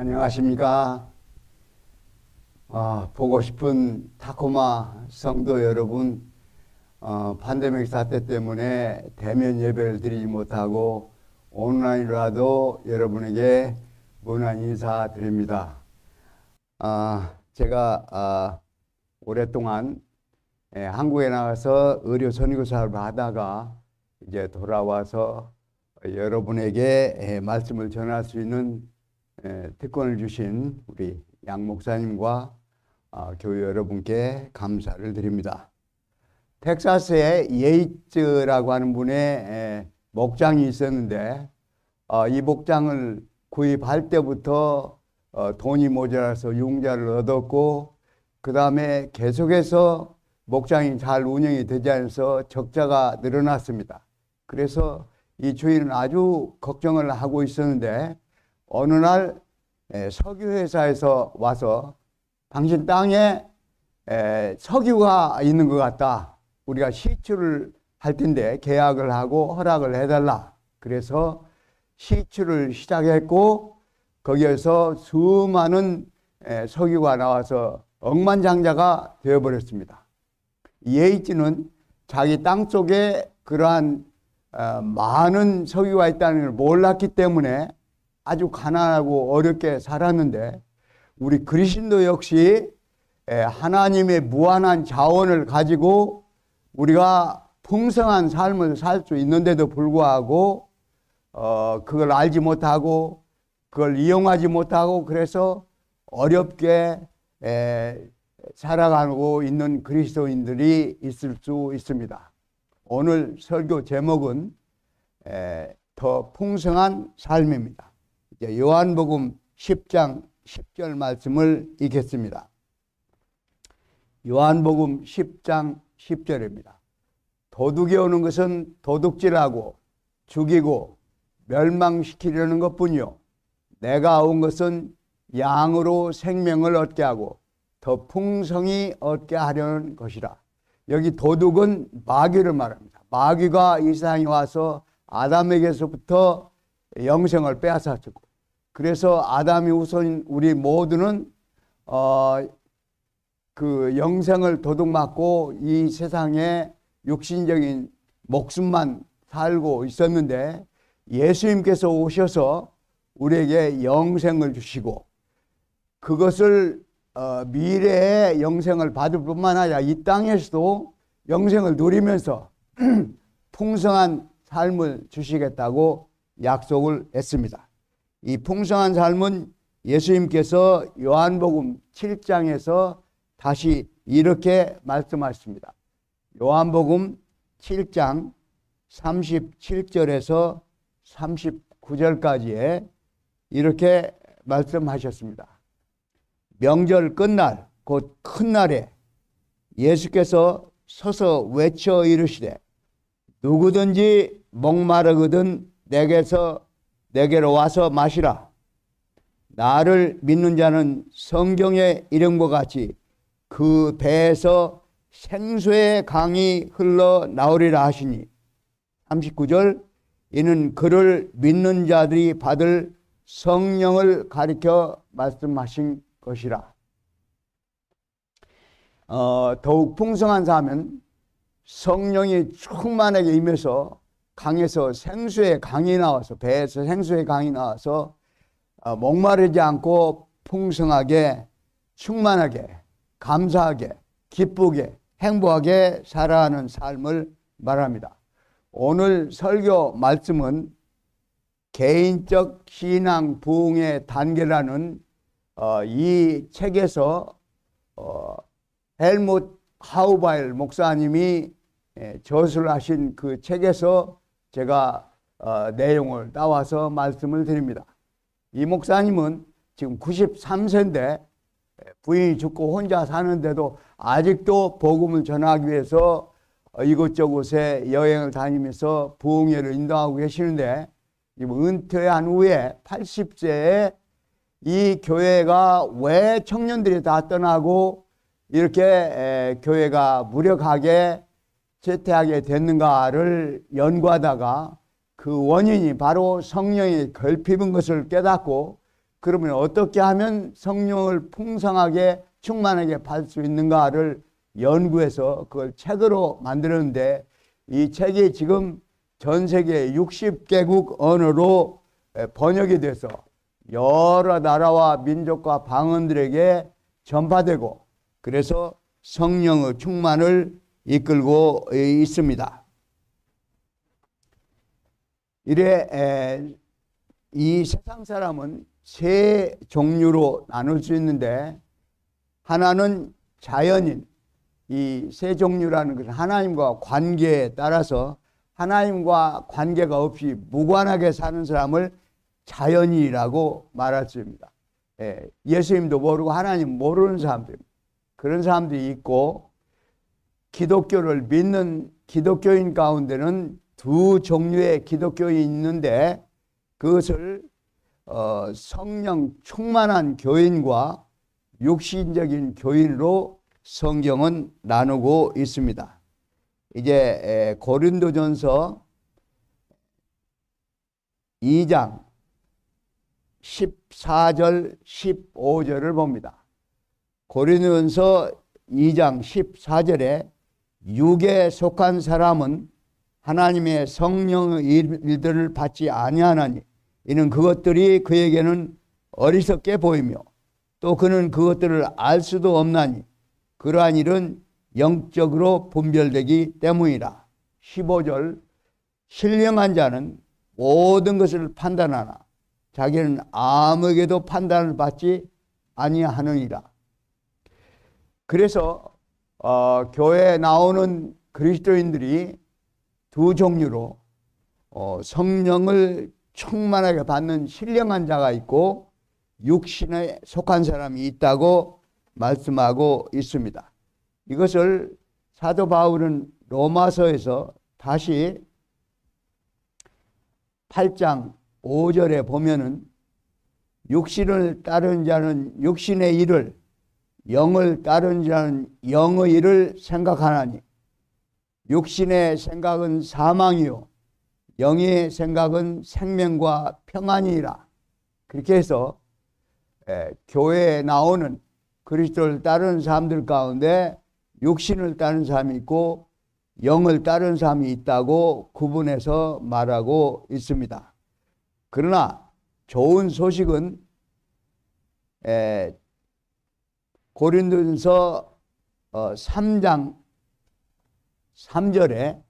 안녕하십니까. 어, 보고 싶은 타코마 성도 여러분, 어, 판데믹 사태 때문에 대면 예배를 드리지 못하고 온라인으로라도 여러분에게 문안 인사 드립니다. 아, 제가 아, 오랫동안 예, 한국에 나가서 의료 선교사를 하다가 이제 돌아와서 여러분에게 예, 말씀을 전할 수 있는 예, 특권을 주신 우리 양 목사님과 아, 교회 여러분께 감사를 드립니다. 텍사스의 예이츠라고 하는 분의 예, 목장이 있었는데 아, 이 목장을 구입할 때부터 어, 돈이 모자라서 용자를 얻었고 그 다음에 계속해서 목장이 잘 운영이 되지 않아서 적자가 늘어났습니다. 그래서 이 주인은 아주 걱정을 하고 있었는데 어느 날 석유회사에서 와서 당신 땅에 석유가 있는 것 같다. 우리가 시추를 할 텐데 계약을 하고 허락을 해달라. 그래서 시추를 시작했고 거기에서 수많은 석유가 나와서 억만장자가 되어버렸습니다. 예이치는 자기 땅 속에 그러한 어, 많은 석유가 있다는 걸 몰랐기 때문에 아주 가난하고 어렵게 살았는데 우리 그리스도 역시 예, 하나님의 무한한 자원을 가지고 우리가 풍성한 삶을 살 수 있는데도 불구하고 어, 그걸 알지 못하고 그걸 이용하지 못하고 그래서 어렵게 에, 예, 살아가고 있는 그리스도인들이 있을 수 있습니다. 오늘 설교 제목은 에, 예, 더 풍성한 삶입니다. 예, 요한복음 10장 10절 말씀을 읽겠습니다. 요한복음 10장 10절입니다. 도둑이 오는 것은 도둑질하고 죽이고 멸망시키려는 것뿐이요. 내가 온 것은 양으로 생명을 얻게 하고 더 풍성히 얻게 하려는 것이라. 여기 도둑은 마귀를 말합니다. 마귀가 이 세상에 와서 아담에게서부터 영생을 빼앗았고 그래서 아담이 우선 우리 모두는 어, 그 영생을 도둑맞고 이 세상에 육신적인 목숨만 살고 있었는데 예수님께서 오셔서 우리에게 영생을 주시고 그것을 어, 미래의 영생을 받을 뿐만 아니라 이 땅에서도 영생을 누리면서 풍성한 삶을 주시겠다고 약속을 했습니다. 이 풍성한 삶은 예수님께서 요한복음 7장에서 다시 이렇게 말씀하십니다. 요한복음 7장 37절에서 39절까지에 이렇게 말씀하셨습니다. 명절 끝날 곧 큰 날에 예수께서 서서 외쳐 이르시되 누구든지 목마르거든 내게서 내게로 와서 마시라. 나를 믿는 자는 성경의 이름과 같이 그 배에서 생수의 강이 흘러나오리라 하시니 39절 이는 그를 믿는 자들이 받을 성령을 가리켜 말씀하신 것이라 어, 더욱 풍성한 사면 성령이 충만하게 임해서 강에서 생수의 강이 나와서 배에서 생수의 강이 나와서 어, 목마르지 않고 풍성하게 충만하게 감사하게 기쁘게 행복하게 살아가는 삶을 말합니다. 오늘 설교 말씀은 개인적 신앙 부흥의 단계라는 어, 이 책에서 어, 헬못 하우바일 목사님이 예, 저술하신 그 책에서 제가 어, 내용을 따와서 말씀을 드립니다. 이 목사님은 지금 93세인데 부인이 죽고 혼자 사는데도 아직도 복음을 전하기 위해서 이곳저곳에 여행을 다니면서 부흥회를 인도하고 계시는데 은퇴한 후에 80세에 이 교회가 왜 청년들이 다 떠나고 이렇게 교회가 무력하게 제태하게 됐는가를 연구하다가 그 원인이 바로 성령이 걸핍은 것을 깨닫고 그러면 어떻게 하면 성령을 풍성하게 충만하게 받을 수 있는가를 연구해서 그걸 책으로 만들었는데 이 책이 지금 전 세계 60개국 언어로 번역이 돼서 여러 나라와 민족과 방언들에게 전파되고 그래서 성령의 충만을 이끌고 어, 있습니다. 이래 이 세상 사람은 세 종류로 나눌 수 있는데 하나는 자연인 이 세 종류라는 것은 하나님과 관계에 따라서 하나님과 관계가 없이 무관하게 사는 사람을 자연이라고 말할 수 있습니다. 예, 수님도 모르고 하나님 모르는 사람들 그런 사람들이 있고 기독교를 믿는 기독교인 가운데는 두 종류의 기독교인이 있는데 그것을 어, 성령 충만한 교인과 육신적인 교인으로 성경은 나누고 있습니다. 이제 고린도전서 2장 14절 15절을 봅니다. 고린도전서 2장 14절에 육에 속한 사람은 하나님의 성령의 일들을 받지 아니하나니 이는 그것들이 그에게는 어리석게 보이며 또 그는 그것들을 알 수도 없나니 그러한 일은 영적으로 분별되기 때문이라 15절 신령한 자는 모든 것을 판단하나 자기는 아무에게도 판단을 받지 아니하느니라 그래서 어, 교회에 나오는 그리스도인들이 두 종류로 어, 성령을 충만하게 받는 신령한 자가 있고 육신에 속한 사람이 있다고 말씀하고 있습니다. 이것을 사도 바울은 로마서에서 다시 8장 5절에 보면은 육신을 따른 자는 육신의 일을 영을 따른 자는 영의 일을 생각하나니 육신의 생각은 사망이요 영의 생각은 생명과 평안이라 그렇게 해서 교회에 나오는 그리스도를 따르는 사람들 가운데 육신을 따르는 사람이 있고 영을 따르는 사람이 있다고 구분해서 말하고 있습니다. 그러나 좋은 소식은 고린도전서 3장 어, 3절에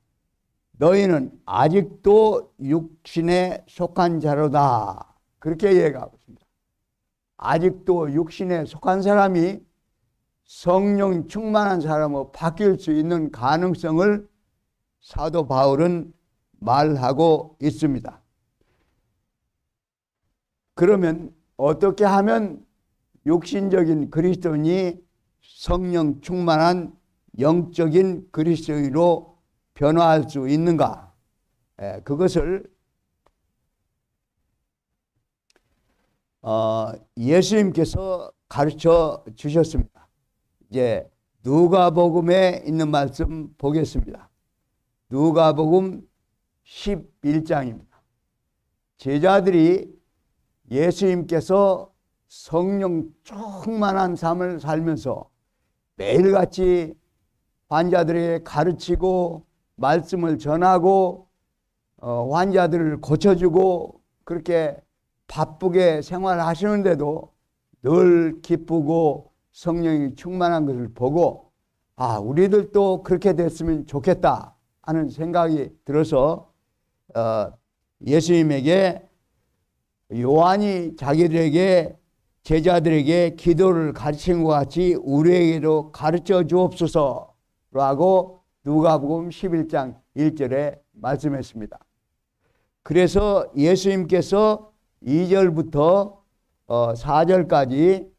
너희는 아직도 육신에 속한 자로다. 그렇게 얘기하고 있습니다. 아직도 육신에 속한 사람이 성령 충만한 사람으로 바뀔 수 있는 가능성을 사도 바울은 말하고 있습니다. 그러면 어떻게 하면 육신적인 그리스도인이 성령 충만한 영적인 그리스도인으로 변화할 수 있는가? 예, 그것을 어, 예수님께서 가르쳐 주셨습니다. 이제 누가복음에 있는 말씀 보겠습니다. 누가복음 11장입니다. 제자들이 예수님께서 성령 충만한 삶을 살면서 매일같이 환자들에게 가르치고 말씀을 전하고 어, 환자들을 고쳐주고 그렇게 바쁘게 생활하시는데도 늘 기쁘고 성령이 충만한 것을 보고 아 우리들도 그렇게 됐으면 좋겠다 하는 생각이 들어서 어, 예수님에게 요한이 자기들에게 제자들에게 기도를 가르친 것 같이 우리에게도 가르쳐 주옵소서라고 누가복음 11장 1절에 말씀했습니다. 그래서 예수님께서 2절부터 4절까지 어,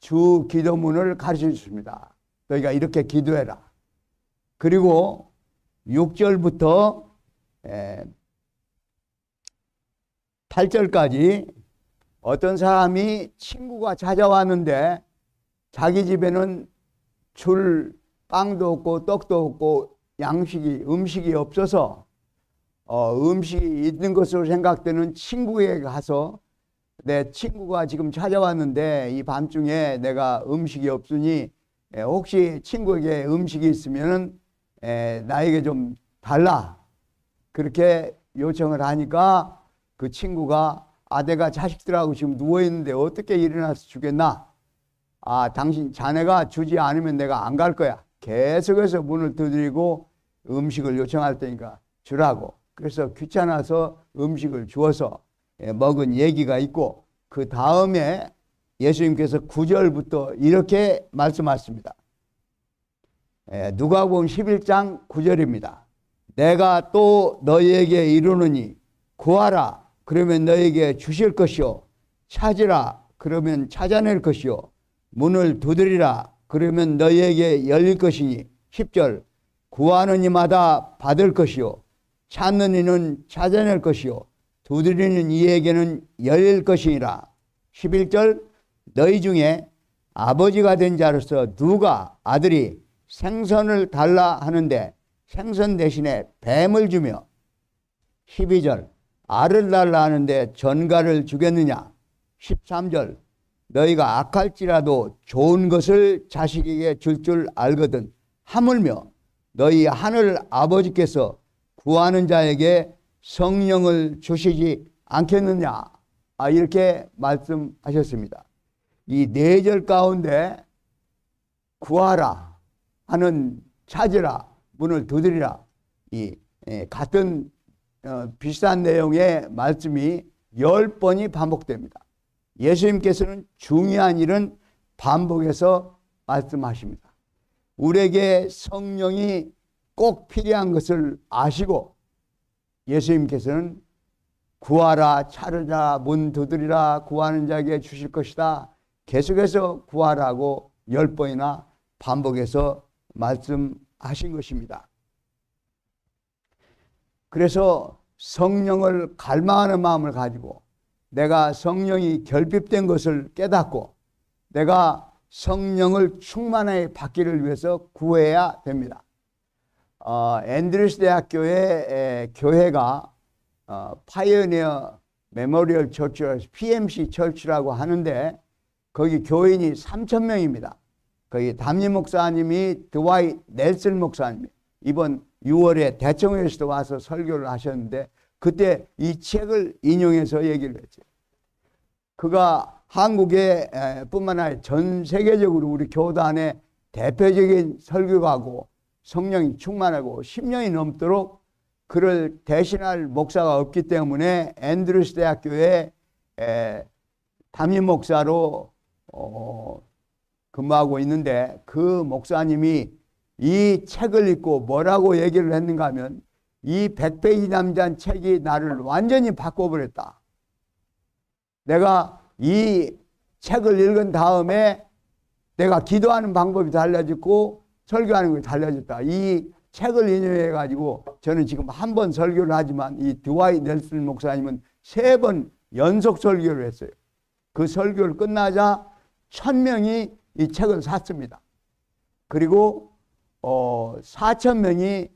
주 기도문을 가르쳐 주십니다. 너희가 이렇게 기도해라. 그리고 6절부터 8절까지 어떤 사람이 친구가 찾아왔는데 자기 집에는 줄 빵도 없고 떡도 없고 양식이 음식이 없어서 어, 음식이 있는 것으로 생각되는 친구에게 가서 내 친구가 지금 찾아왔는데 이 밤중에 내가 음식이 없으니 에, 예, 혹시 친구에게 음식이 있으면 예, 나에게 좀 달라 그렇게 요청을 하니까 그 친구가 아내가 자식들하고 지금 누워있는데 어떻게 일어나서 주겠나? 아, 당신 자네가 주지 않으면 내가 안 갈 거야. 계속해서 문을 두드리고 음식을 요청할 테니까 주라고. 그래서 귀찮아서 음식을 주어서 예, 먹은 얘기가 있고 그 다음에 예수님께서 9절부터 이렇게 말씀하십니다. 예, 누가복음 11장 9절입니다. 내가 또 너희에게 이르노니 구하라 그러면 너에게 주실 것이요. 찾으라. 그러면 찾아낼 것이요. 문을 두드리라. 그러면 너에게 열릴 것이니 10절 구하는 이마다 받을 것이요 찾는 이는 찾아낼 것이요 두드리는 이에게는 열릴 것이니라 11절 너희 중에 아버지가 된 자로서 누가 아들이 생선을 달라 하는데 생선 대신에 뱀을 주며 12절 알을 날라 하는데 전갈을 주겠느냐 13절 너희가 악할지라도 좋은 것을 자식에게 줄줄 줄 알거든 하물며 너희 하늘 아버지께서 구하는 자에게 성령을 주시지 않겠느냐 아, 이렇게 말씀하셨습니다 이 네 절 가운데 구하라 하는 찾으라 문을 두드리라 이 예, 같은 어, 비슷한 내용의 말씀이 열 번이 반복됩니다. 예수님께서는 중요한 일은 반복해서 말씀하십니다. 우리에게 성령이 꼭 필요한 것을 아시고 예수님께서는 구하라 찾으라 문 두드리라 구하는 자에게 주실 것이다. 계속해서 구하라고 열 번이나 반복해서 말씀하신 것입니다. 그래서 성령을 갈망하는 마음을 가지고 내가 성령이 결핍된 것을 깨닫고 내가 성령을 충만하게 받기를 위해서 구해야 됩니다. 어, 앤드리스 대학교의 교회가 어, 파이어니어 메모리얼 철치라 PMC 철치라고 하는데 거기 교인이 3천 명입니다. 거기 담임 목사님이 드와이 넬슨 목사님 이번 6월에 대청회에서도 와서 설교를 하셨는데 그때 이 책을 인용해서 얘기를 했죠. 그가 한국에 뿐만 아니라 전 세계적으로 우리 교단의 대표적인 설교가고 성령이 충만하고 10년이 넘도록 그를 대신할 목사가 없기 때문에 앤드루스 대학교의 담임 목사로 어, 근무하고 있는데 그 목사님이 이 책을 읽고 뭐라고 얘기를 했는가 하면 이백페이지 남자는 책이 나를 완전히 바꿔버렸다. 내가 이 책을 읽은 다음에 내가 기도하는 방법이 달라졌고 설교하는 것이 달라졌다. 이 책을 인용해 가지고 저는 지금 한 번 설교를 하지만 이 드와이 넬슨 목사님은 세 번 연속 설교를 했어요. 그 설교를 끝나자 천 명이 이 책을 샀습니다. 그리고 어, 4천 명이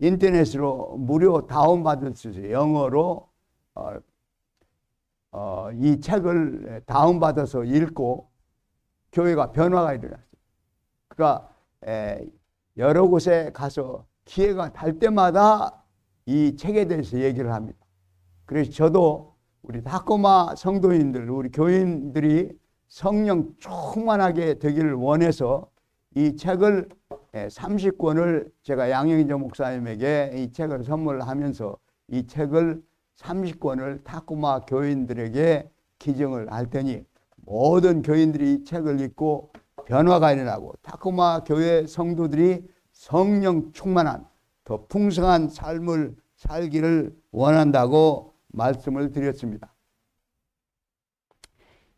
인터넷으로 무료 다운받을 수 있어요. 영어로 어, 어, 이 책을 다운받아서 읽고 교회가 변화가 일어났어요. 그러니까 에, 여러 곳에 가서 기회가 달 때마다 이 책에 대해서 얘기를 합니다. 그래서 저도 우리 다고마 성도인들, 우리 교인들이 성령 충만하게 되기를 원해서 이 책을 30권을 예, 제가 양영조 목사님에게 이 책을 선물하면서 이 책을 30권을 타쿠마 교인들에게 기증을 할 테니 모든 교인들이 이 책을 읽고 변화가 일어나고 타쿠마 교회 성도들이 성령 충만한 더 풍성한 삶을 살기를 원한다고 말씀을 드렸습니다.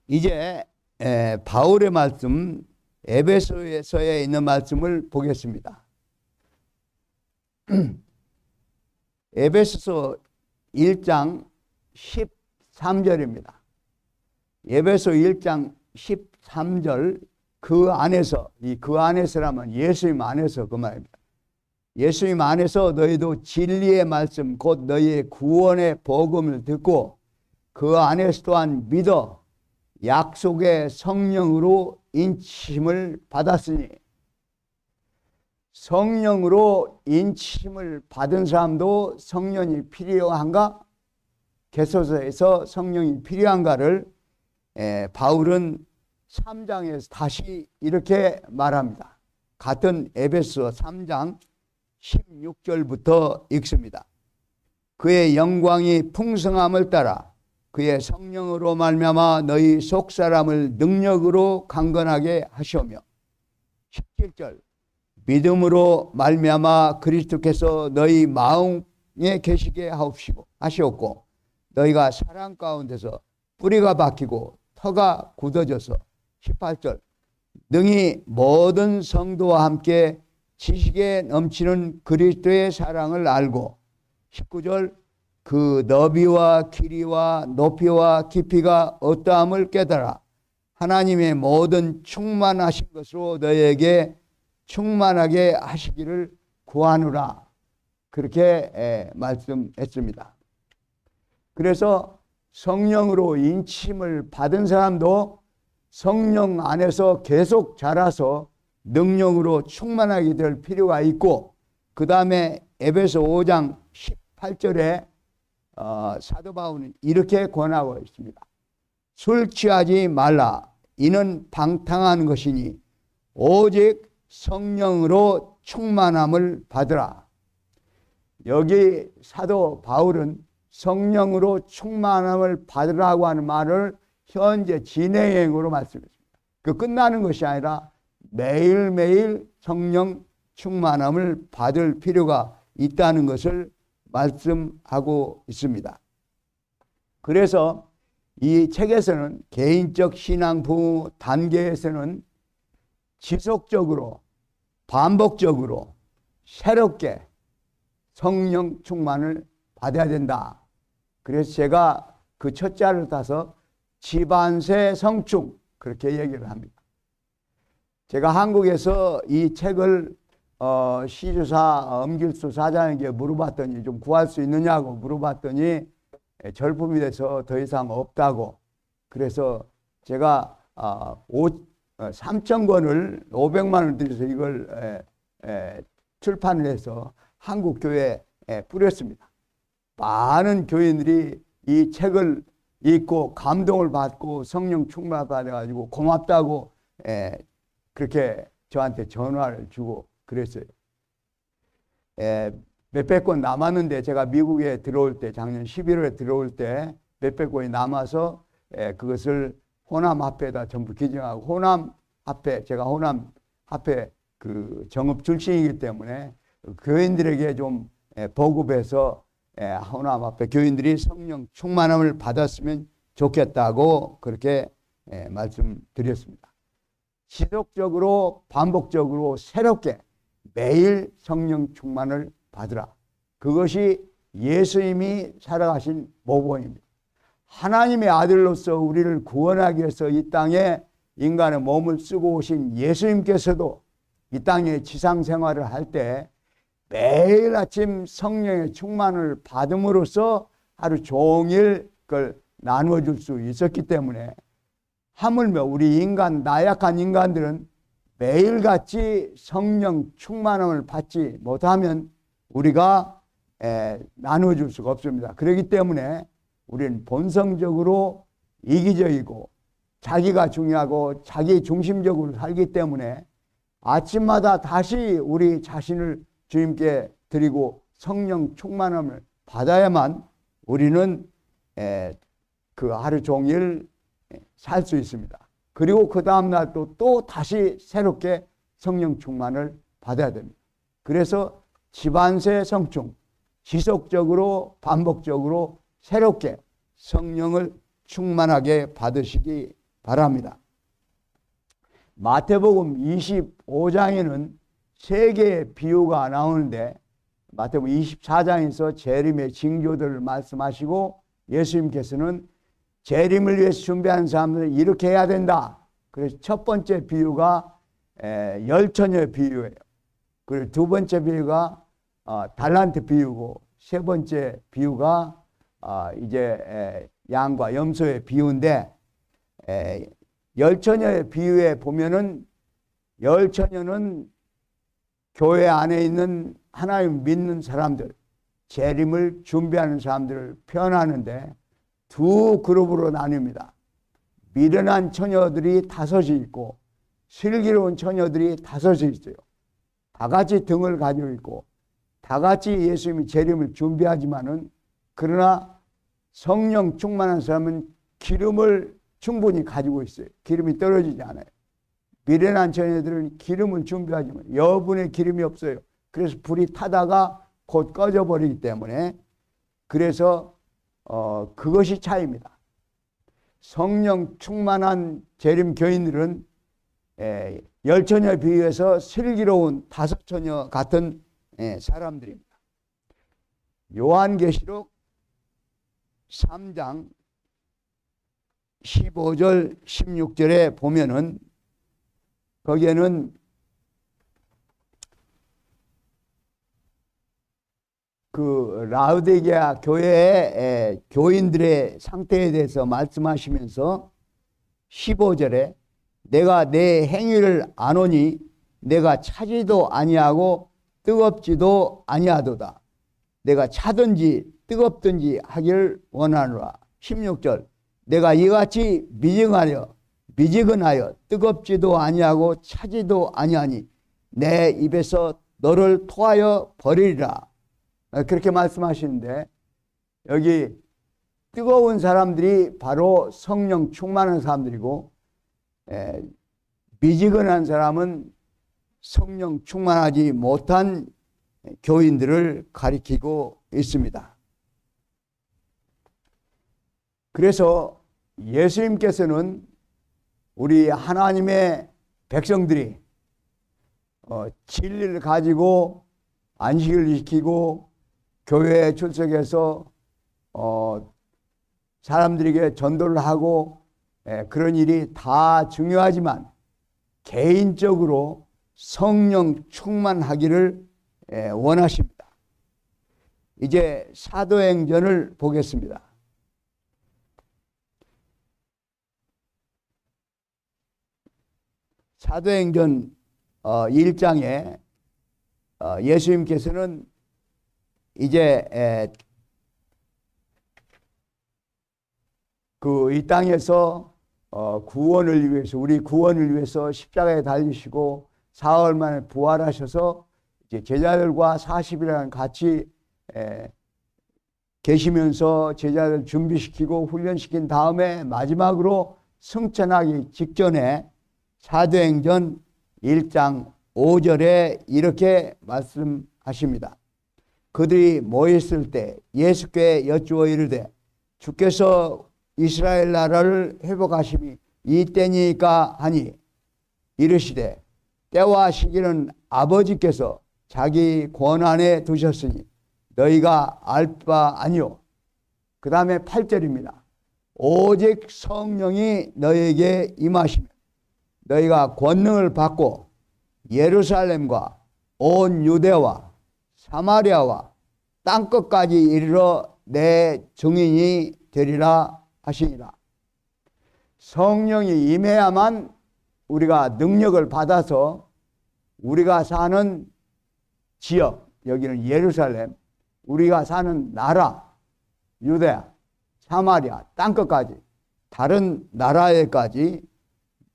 이제 바울의 말씀 에베소에서에 있는 말씀을 보겠습니다. 에베소서 1장 13절입니다. 에베소 1장 13절 그 안에서 이 그 안에서라면 예수님 안에서 그 말입니다. 예수님 안에서 너희도 진리의 말씀 곧 너희의 구원의 복음을 듣고 그 안에서 또한 믿어 약속의 성령으로 인침을 받았으니 성령으로 인침을 받은 사람도 성령이 필요한가? 개소서에서 성령이 필요한가를 예, 바울은 3장에서 다시 이렇게 말합니다. 같은 에베소 3장 16절부터 읽습니다. 그의 영광이 풍성함을 따라 그의 성령으로 말미암아 너희 속사람을 능력으로 강건하게 하시오며 17절 믿음으로 말미암아 그리스도께서 너희 마음에 계시게 하옵시고 하시옵고 너희가 사랑 가운데서 뿌리가 박히고 터가 굳어져서 18절 능히 모든 성도와 함께 지식에 넘치는 그리스도의 사랑을 알고 19절 그 너비와 길이와 높이와 깊이가 어떠함을 깨달아 하나님의 모든 충만하신 것으로 너에게 충만하게 하시기를 구하노라 그렇게 말씀했습니다. 그래서 성령으로 인침을 받은 사람도 성령 안에서 계속 자라서 능력으로 충만하게 될 필요가 있고 그 다음에 에베소 5장 18절에 어, 사도 바울은 이렇게 권하고 있습니다. 술 취하지 말라. 이는 방탕한 것이니 오직 성령으로 충만함을 받으라. 여기 사도 바울은 성령으로 충만함을 받으라고 하는 말을 현재 진행형으로 말씀했습니다. 그 끝나는 것이 아니라 매일매일 성령 충만함을 받을 필요가 있다는 것을 말씀하고 있습니다. 그래서 이 책에서는 개인적 신앙 부흥 단계에서는 지속적으로 반복적으로 새롭게 성령 충만을 받아야 된다. 그래서 제가 그 첫자를 따서 집안세 성충 그렇게 얘기를 합니다. 제가 한국에서 이 책을 어, 시주사 엄길수 어, 사장에게 물어봤더니 좀 구할 수 있느냐고 물어봤더니 예, 절품이 돼서 더 이상 없다고 그래서 제가 아, 어, 3천 권을 500만 원 들여서 이걸 에, 예, 에, 예, 출판을 해서 한국 교회에 뿌렸습니다. 많은 교인들이 이 책을 읽고 감동을 받고 성령 충만 받아가지고 고맙다고 에, 그렇게 저한테 전화를 주고 그랬어요. 에, 몇백 건 남았는데 제가 미국에 들어올 때 작년 11월에 들어올 때 몇백 건이 남아서 에, 그것을 호남 화에다 전부 기증하고 호남 화폐 제가 호남 화폐 그 정읍 출신이기 때문에 교인들에게 좀 에, 보급해서 에, 호남 화폐 교인들이 성령 충만함을 받았으면 좋겠다고 그렇게 에, 말씀드렸습니다. 지속적으로 반복적으로 새롭게 매일 성령 충만을 받으라. 그것이 예수님이 살아가신 모범입니다. 하나님의 아들로서 우리를 구원하기 위해서 이 땅에 인간의 몸을 쓰고 오신 예수님께서도 이 땅에 지상 생활을 할 때 매일 아침 성령의 충만을 받음으로써 하루 종일 그걸 나누어 줄 수 있었기 때문에 하물며 우리 인간 나약한 인간들은 매일같이 성령 충만함을 받지 못하면 우리가 에, 나눠줄 수가 없습니다. 그렇기 때문에 우리는 본성적으로 이기적이고 자기가 중요하고 자기 중심적으로 살기 때문에 아침마다 다시 우리 자신을 주님께 드리고 성령 충만함을 받아야만 우리는 에, 그 하루 종일 살 수 있습니다. 그리고 그 다음날 또, 또 다시 새롭게 성령 충만을 받아야 됩니다. 그래서 집안세 성충, 지속적으로 반복적으로 새롭게 성령을 충만하게 받으시기 바랍니다. 마태복음 25장에는 세 개의 비유가 나오는데 마태복음 24장에서 재림의 징조들을 말씀하시고 예수님께서는 재림을 위해서 준비하는 사람들은 이렇게 해야 된다. 그래서 첫 번째 비유가 열처녀 비유예요. 그리고 두 번째 비유가 어, 달란트 비유고 세 번째 비유가 어, 이제 양과 염소의 비유인데 열처녀의 비유에 보면은 열처녀는 교회 안에 있는 하나님 믿는 사람들 재림을 준비하는 사람들을 표현하는데 두 그룹으로 나뉩니다. 미련한 처녀들이 다섯이 있고 슬기로운 처녀들이 다섯이 있어요. 다 같이 등을 가지고 있고 다 같이 예수님이 재림을 준비하지만은 그러나 성령 충만한 사람은 기름을 충분히 가지고 있어요. 기름이 떨어지지 않아요. 미련한 처녀들은 기름을 준비하지만 여분의 기름이 없어요. 그래서 불이 타다가 곧 꺼져 버리기 때문에 그래서 어, 그것이 차이입니다. 성령 충만한 재림 교인들은 에, 예, 열 처녀 비유에서 슬기로운 다섯 처녀 같은 에, 예, 사람들입니다. 요한계시록 3장 15절 16절에 보면은 거기에는 그 라우데게아 교회의 교인들의 상태에 대해서 말씀하시면서 15절에 내가 내 행위를 안오니 내가 차지도 아니하고 뜨겁지도 아니하도다. 내가 차든지 뜨겁든지 하길 원하노라. 16절 내가 이같이 미증하려 미지근하여 뜨겁지도 아니하고 차지도 아니하니 내 입에서 너를 토하여 버리리라. 아, 그렇게 말씀하시는데 여기 뜨거운 사람들이 바로 성령 충만한 사람들이고 에, 예, 미지근한 사람은 성령 충만하지 못한 교인들을 가리키고 있습니다. 그래서 예수님께서는 우리 하나님의 백성들이 어, 진리를 가지고 안식을 지키고 교회에 출석해서 어, 사람들에게 전도를 하고 예, 그런 일이 다 중요하지만 개인적으로 성령 충만하기를 예, 원하십니다. 이제 사도행전을 보겠습니다. 사도행전 1장에 어, 어, 예수님께서는 이제 그 이 땅에서 어 구원을 위해서 우리 구원을 위해서 십자가에 달리시고 사흘 만에 부활하셔서 이제 제자들과 4 0일는 같이 계시면서 제자들 준비시키고 훈련시킨 다음에 마지막으로 승천하기 직전에 사도행전 1장 5절에 이렇게 말씀하십니다. 그들이 모였을 때 예수께 여쭈어 이르되 주께서 이스라엘 나라를 회복하심이 이 때니까 하니 이르시되 때와 시기는 아버지께서 자기 권한에 두셨으니 너희가 알 바아니오그 다음에 8절입니다. 오직 성령이 너희에게 임하시면 너희가 권능을 받고 예루살렘과 온 유대와 사마리아와 땅끝까지 이르러 내 증인이 되리라 하시니라. 성령이 임해야만 우리가 능력을 받아서 우리가 사는 지역, 여기는 예루살렘, 우리가 사는 나라, 유대 사마리아, 땅끝까지, 다른 나라에까지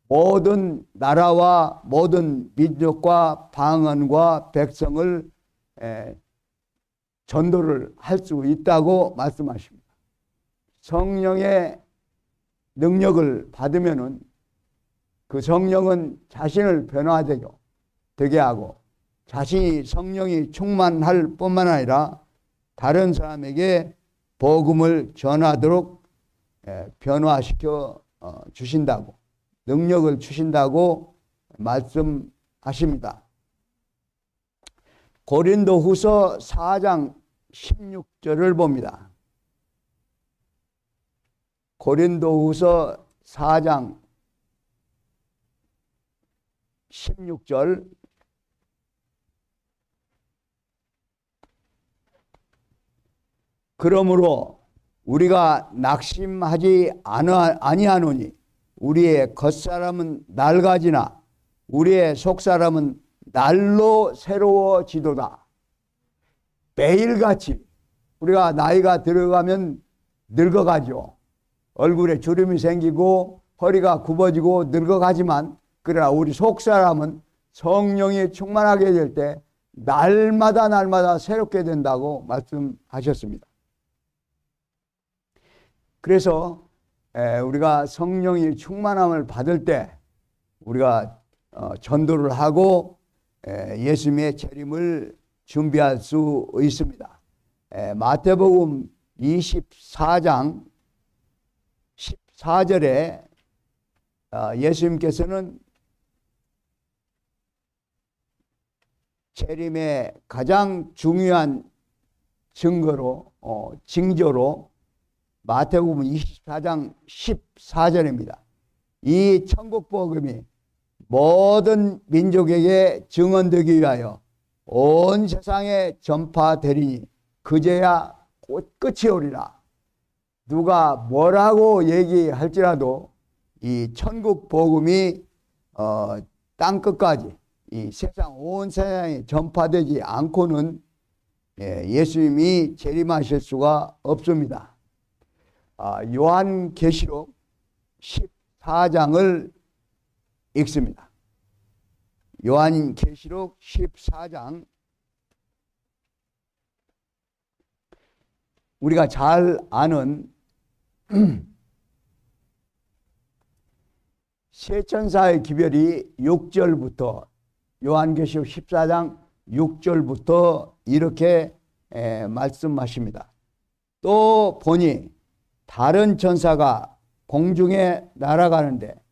모든 나라와 모든 민족과 방언과 백성을 예, 전도를 할 수 있다고 말씀하십니다. 성령의 능력을 받으면은 그 성령은 자신을 변화되게 되게 하고 자신이 성령이 충만할 뿐만 아니라 다른 사람에게 복음을 전하도록 예, 변화시켜 어, 주신다고 능력을 주신다고 말씀하십니다. 고린도후서 4장 16절을 봅니다. 고린도후서 4장 16절 그러므로 우리가 낙심하지 아니하노니 우리의 겉사람은 낡아지나 우리의 속사람은 날로 새로워지도다. 매일같이 우리가 나이가 들어가면 늙어가죠. 얼굴에 주름이 생기고 허리가 굽어지고 늙어가지만 그러나 우리 속사람은 성령이 충만하게 될 때 날마다 날마다 새롭게 된다고 말씀하셨습니다. 그래서 우리가 성령이 충만함을 받을 때 우리가 어, 전도를 하고 예수님의 재림을 준비할 수 있습니다. 마태복음 24장 14절에 어, 예수님께서는 재림의 가장 중요한 증거로 어, 징조로 마태복음 24장 14절입니다. 이 천국 복음이 모든 민족에게 증언되기 위하여 온 세상에 전파되리니 그제야 끝이 오리라. 누가 뭐라고 얘기할지라도 이 천국 복음이 어, 땅 끝까지 이 세상 온 세상에 전파되지 않고는 예, 수님이 재림하실 수가 없습니다. 아, 요한계시록 14장을 읽습니다. 요한 계시록 14장 우리가 잘 아는 세천사의 기별이 6절부터 요한계시록 14장 6절부터 이렇게 말씀하십니다. 또 보니 다른 천사가 공중에 날아가는데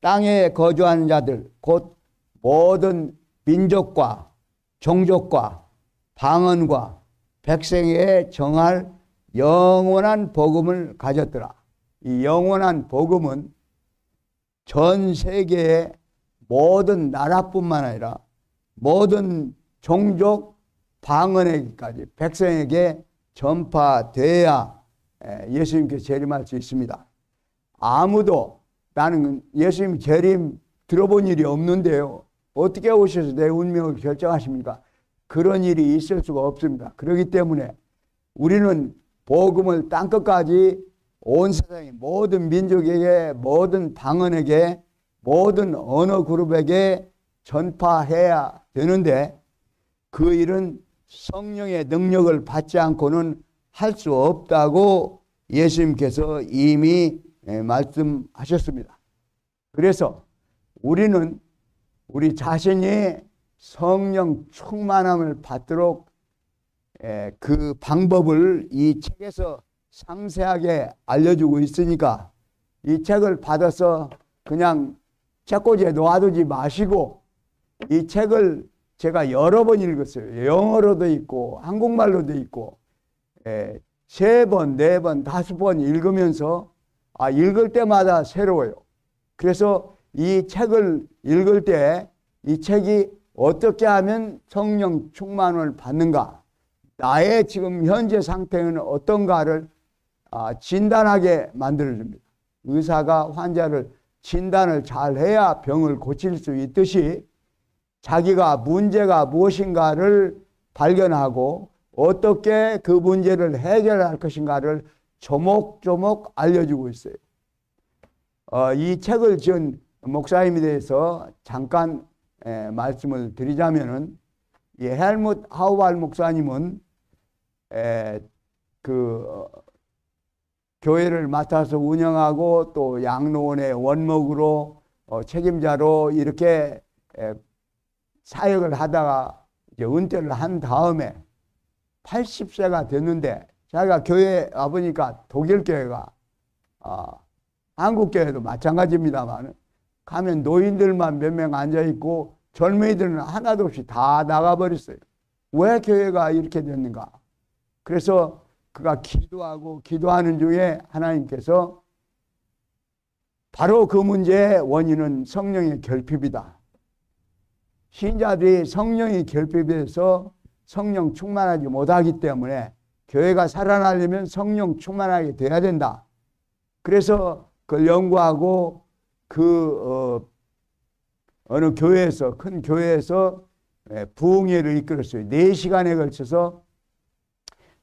땅에 거주하는 자들 곧 모든 민족과 종족과 방언과 백성에 정할 영원한 복음을 가졌더라. 이 영원한 복음은 전 세계의 모든 나라뿐만 아니라 모든 종족 방언에게까지 백성에게 전파돼야 예, 예수님께 재림할 수 있습니다. 아무도 나는 예수님 재림 들어본 일이 없는데요. 어떻게 오셔서 내 운명을 결정하십니까? 그런 일이 있을 수가 없습니다. 그렇기 때문에 우리는 복음을 땅끝까지 온 세상의 모든 민족에게 모든 방언에게 모든 언어 그룹에게 전파해야 되는데 그 일은 성령의 능력을 받지 않고는 할 수 없다고 예수님께서 이미 예, 말씀하셨습니다. 그래서 우리는 우리 자신이 성령 충만함을 받도록 예, 그 방법을 이 책에서 상세하게 알려주고 있으니까 이 책을 받아서 그냥 책꽂이에 놓아두지 마시고 이 책을 제가 여러 번 읽었어요. 영어로도 있고 한국말로도 있고 예, 세 번, 네 번, 다섯 번 읽으면서 아, 읽을 때마다 새로워요. 그래서 이 책을 읽을 때 이 책이 어떻게 하면 성령 충만을 받는가, 나의 지금 현재 상태는 어떤가를 아, 진단하게 만들어줍니다. 의사가 환자를 진단을 잘 해야 병을 고칠 수 있듯이 자기가 문제가 무엇인가를 발견하고 어떻게 그 문제를 해결할 것인가를 조목조목 알려주고 있어요. 어, 이 책을 지은 목사님에 대해서 잠깐 에, 말씀을 드리자면은 이 헬못 하우발 목사님은 에, 그 어, 교회를 맡아서 운영하고 또 양로원의 원목으로 어, 책임자로 이렇게 에, 사역을 하다가 이제 은퇴를 한 다음에 80세가 됐는데 자기가 교회 에 와보니까 독일교회가 아, 한국교회도 마찬가지입니다만 가면 노인들만 몇 명 앉아있고 젊은이들은 하나도 없이 다 나가버렸어요. 왜 교회가 이렇게 됐는가? 그래서 그가 기도하고 기도하는 중에 하나님께서 바로 그 문제의 원인은 성령의 결핍이다. 신자들이 성령의결핍에서 성령 충만하지 못하기 때문에 교회가 살아나려면 성령 충만하게 돼야 된다. 그래서 그걸 연구하고 그 어, 느 교회에서 큰 교회에서 예, 부흥회를 이끌었어요. 4시간에 걸쳐서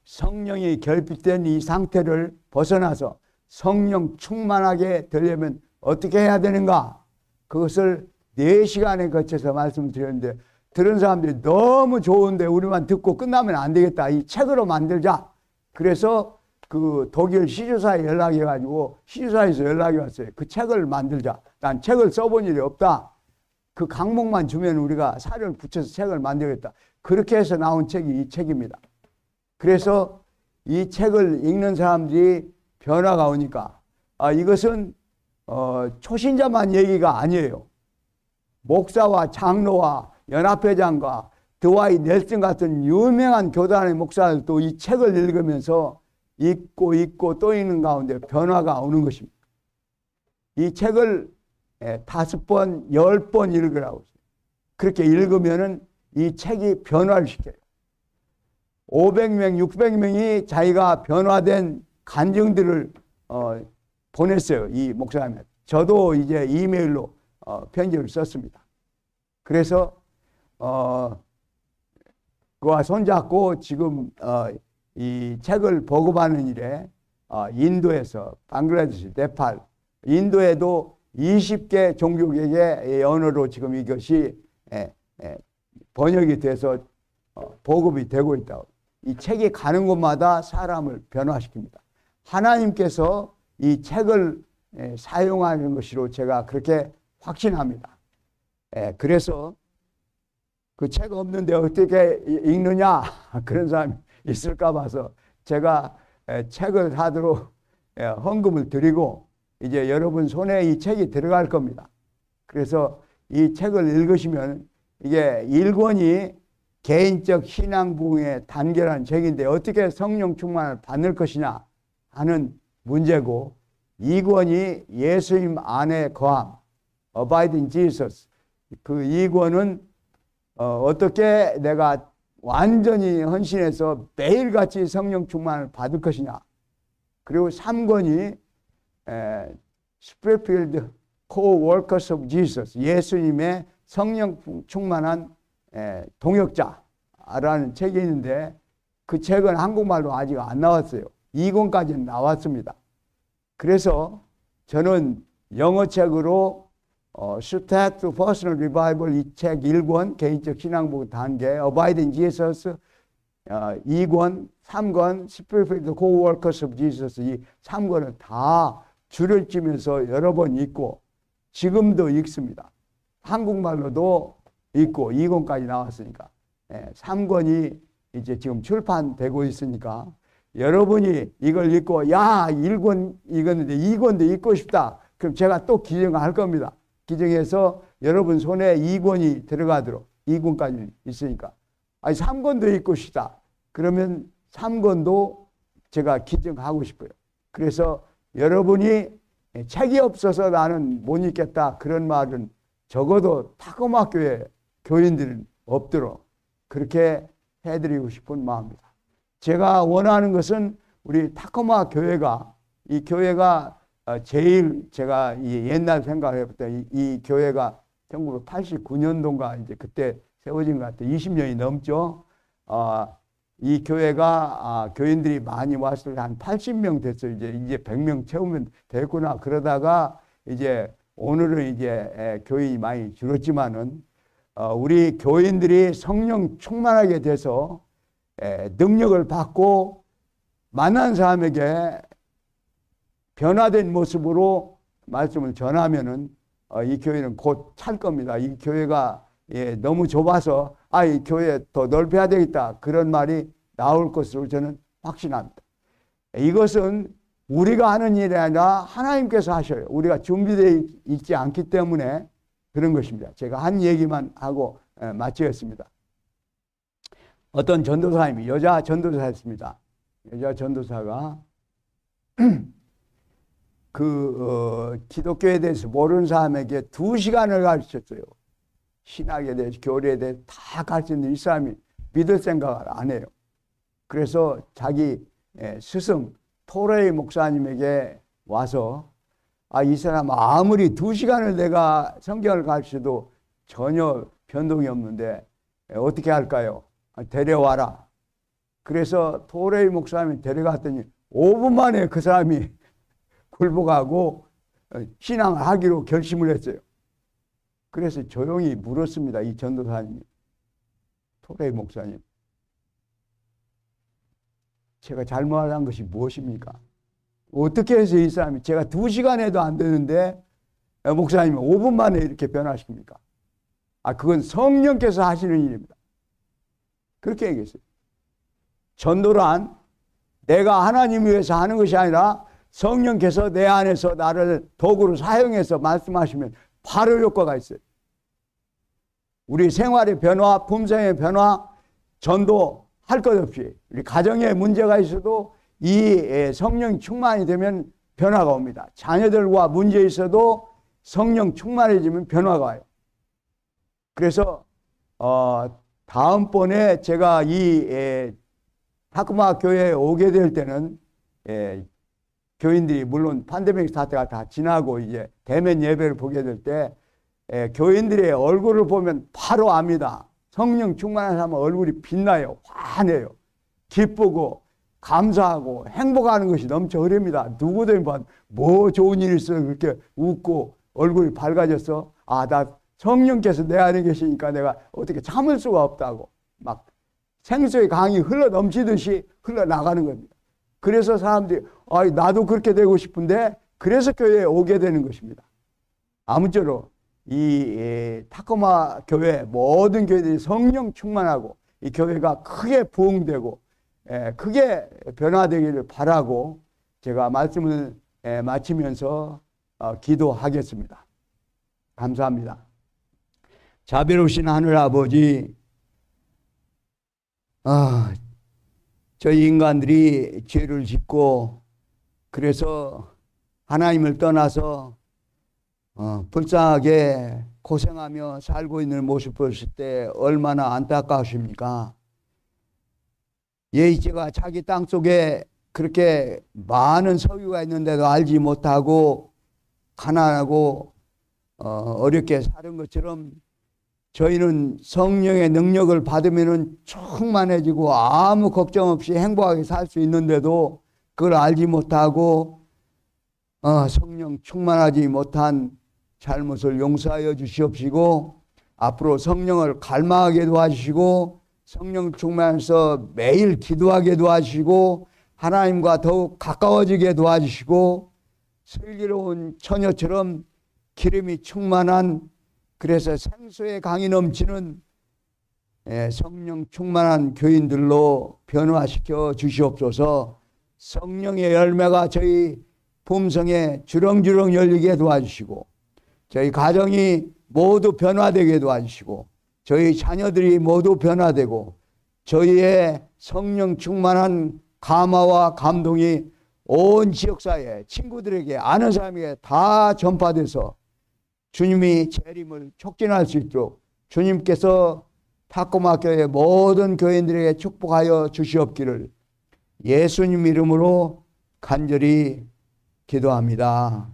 성령이 결핍된 이 상태를 벗어나서 성령 충만하게 되려면 어떻게 해야 되는가? 그것을 4시간에 걸쳐서 말씀드렸는데 들은 사람들이 너무 좋은데 우리만 듣고 끝나면 안 되겠다. 이 책으로 만들자. 그래서 그 독일 시주사에 연락해 가지고 시주사에서 연락이 왔어요. 그 책을 만들자. 난 책을 써본 일이 없다. 그 강목만 주면 우리가 사료를 붙여서 책을 만들겠다. 그렇게 해서 나온 책이 이 책입니다. 그래서 이 책을 읽는 사람들이 변화가 오니까 아 이것은 어 초신자만 얘기가 아니에요. 목사와 장로와 연합회장과 드와이 넬슨 같은 유명한 교단의 목사들도 이 책을 읽으면서 읽고 읽고 또 읽는 가운데 변화가 오는 것입니다. 이 책을 예, 다섯 번, 열 번 읽으라고 그렇게 읽으면이 책이 변화를 시켜요. 500명, 600명이 자기가 변화된 간증들을 어, 보냈어요. 이 목사님한테. 저도 이제 이메일로 어, 편지를 썼습니다. 그래서 어, 그와 손잡고 지금 어, 이 책을 보급하는 일에 어, 인도에서 방글라데시, 네팔, 인도에도 20개 종교계의 언어로 지금 이것이 에, 예, 에, 예, 번역이 돼서 어, 보급이 되고 있다. 이 책이 가는 곳마다 사람을 변화시킵니다. 하나님께서 이 책을 에, 예, 사용하는 것이로 제가 그렇게 확신합니다. 그래서 그책 없는데 어떻게 읽느냐 그런 사람이 있을까 봐서 제가 책을 사도록 헌금을 드리고 이제 여러분 손에 이 책이 들어갈 겁니다. 그래서 이 책을 읽으시면 이게 1권이 개인적 신앙 부흥의 단결한 책인데 어떻게 성령 충만을 받을 것이냐 하는 문제고 2권이 예수님 안에 거함 어바이드 인지서스 그 2권은 어, 어떻게 내가 완전히 헌신해서 매일같이 성령 충만을 받을 것이냐. 그리고 3권이 에, 스프레필드 코워커스 오브 지서스 예수님의 성령 충만한 에, 동역자라는 책이 있는데 그 책은 한국말로 아직 안 나왔어요. 2권까지는 나왔습니다. 그래서 저는 영어 책으로 어, Step to Personal Revival 이책 1권 개인적 신앙보 단계 Abide in Jesus 어, 2권, 3권 Spiritual Co-workers of Jesus 이 3권은 다 줄을 찌면서 여러 번 읽고 지금도 읽습니다. 한국말로도 읽고 2권까지 나왔으니까 예, 3권이 이제 지금 출판되고 있으니까 여러분이 이걸 읽고 야 1권 읽었는데 2권도 읽고 싶다. 그럼 제가 또 기증할 겁니다. 기정에서 여러분 손에 2권이 들어가도록 2권까지 있으니까 아니 3권도 있고 싶다 그러면 3권도 제가 기증하고 싶어요. 그래서 여러분이 책이 없어서 나는 못 읽겠다 그런 말은 적어도 타고마교회 교인들은 없도록 그렇게 해드리고 싶은 마음입니다. 제가 원하는 것은 우리 타코마 교회가 이 교회가 어, 제일 제가 이 옛날 생각해볼 때이 이 교회가 1989년도인가 이제 그때 세워진 것 같아요. 20년이 넘죠. 어, 이 교회가 아, 교인들이 많이 왔을 때 한 80명 됐어요. 이제 이제 100명 채우면 됐구나. 그러다가 이제 오늘은 이제 교인이 많이 줄었지만은 어, 우리 교인들이 성령 충만하게 돼서 에, 능력을 받고 만난 사람에게 변화된 모습으로 말씀을 전하면은 어, 이 교회는 곧 찰 겁니다. 이 교회가 예, 너무 좁아서 아, 이 교회 더 넓혀야 되겠다. 그런 말이 나올 것으로 저는 확신합니다. 이것은 우리가 하는 일이 아니라 하나님께서 하셔요. 우리가 준비되어 있지 않기 때문에 그런 것입니다. 제가 한 얘기만 하고 예, 마치겠습니다. 어떤 전도사님이 여자 전도사였습니다. 여자 전도사가 그 어, 기독교에 대해서 모르는 사람에게 두 시간을 가르쳤어요. 신학에 대해서 교리에 대해서 다 가르쳤는데 이 사람이 믿을 생각을 안 해요. 그래서 자기 예, 스승 토레이 목사님에게 와서 아 이 사람 아무리 두 시간을 내가 성경을 가르쳐도 전혀 변동이 없는데 예, 어떻게 할까요? 아, 데려와라. 그래서 토레이 목사님 데려갔더니 5분 만에 그 사람이 굴복하고 어, 신앙하기로 을 결심을 했어요. 그래서 조용히 물었습니다. 이 전도사님, 토레 목사님. 제가 잘못한 것이 무엇입니까? 어떻게 해서 이 사람이 제가 두 시간에도 안 되는데 어, 목사님 5분 만에 이렇게 변화시니까 아, 그건 성령께서 하시는 일입니다. 그렇게 얘기했어요. 전도란 내가 하나님 위해서 하는 것이 아니라 성령께서 내 안에서 나를 도구로 사용해서 말씀하시면 바로 효과가 있어요. 우리 생활의 변화, 품성의 변화, 전도 할 것 없이 우리 가정에 문제가 있어도 이 예, 성령 충만이 되면 변화가 옵니다. 자녀들과 문제 있어도 성령 충만해지면 변화가 와요. 그래서 어, 다음번에 제가 이 타쿠마 예, 교회에 오게 될 때는 에, 예, 교인들이 물론 판데믹 사태가 다 지나고 이제 대면 예배를 보게 될때 예, 교인들의 얼굴을 보면 바로 압니다. 성령 충만한 사람은 얼굴이 빛나요. 환해요. 기쁘고 감사하고 행복하는 것이 넘쳐 흐릅니다. 누구든 뭐 좋은 일 있어 그렇게 웃고 얼굴이 밝아져서 아나 성령께서 내 안에 계시니까 내가 어떻게 참을 수가 없다고 막 생수의 강이 흘러 넘치듯이 흘러나가는 겁니다. 그래서 사람들이 아, 나도 그렇게 되고 싶은데 그래서 교회에 오게 되는 것입니다. 아무쪼록 이 예, 타코마 교회 모든 교회들이 성령 충만하고 이 교회가 크게 부흥되고 예, 크게 변화되기를 바라고 제가 말씀을 예, 마치면서 어, 기도하겠습니다. 감사합니다. 자비로우신 하늘 아버지, 아, 저 인간들이 죄를 짓고 그래서 하나님을 떠나서 어, 불쌍하게 고생하며 살고 있는 모습 보실 때 얼마나 안타까우십니까? 예이지가 자기 땅 속에 그렇게 많은 소유가 있는데도 알지 못하고 가난하고 어, 어렵게 사는 것처럼 저희는 성령의 능력을 받으면 충만해지고 아무 걱정 없이 행복하게 살 수 있는데도 그걸 알지 못하고 어, 성령 충만하지 못한 잘못을 용서하여 주시옵시고 앞으로 성령을 갈망하게 도와주시고 성령 충만해서 매일 기도하게 도와주시고 하나님과 더욱 가까워지게 도와주시고 슬기로운 처녀처럼 기름이 충만한 그래서 생수의 강이 넘치는 예, 성령 충만한 교인들로 변화시켜 주시옵소서 성령의 열매가 저희 품성에 주렁주렁 열리게 도와주시고 저희 가정이 모두 변화되게 도와주시고 저희 자녀들이 모두 변화되고 저희의 성령 충만한 감화와 감동이 온 지역사회 친구들에게 아는 사람에게 다 전파돼서 주님이 재림을 촉진할 수 있도록 주님께서 타코마 교회 모든 교인들에게 축복하여 주시옵기를 예수님 이름으로 간절히 기도합니다.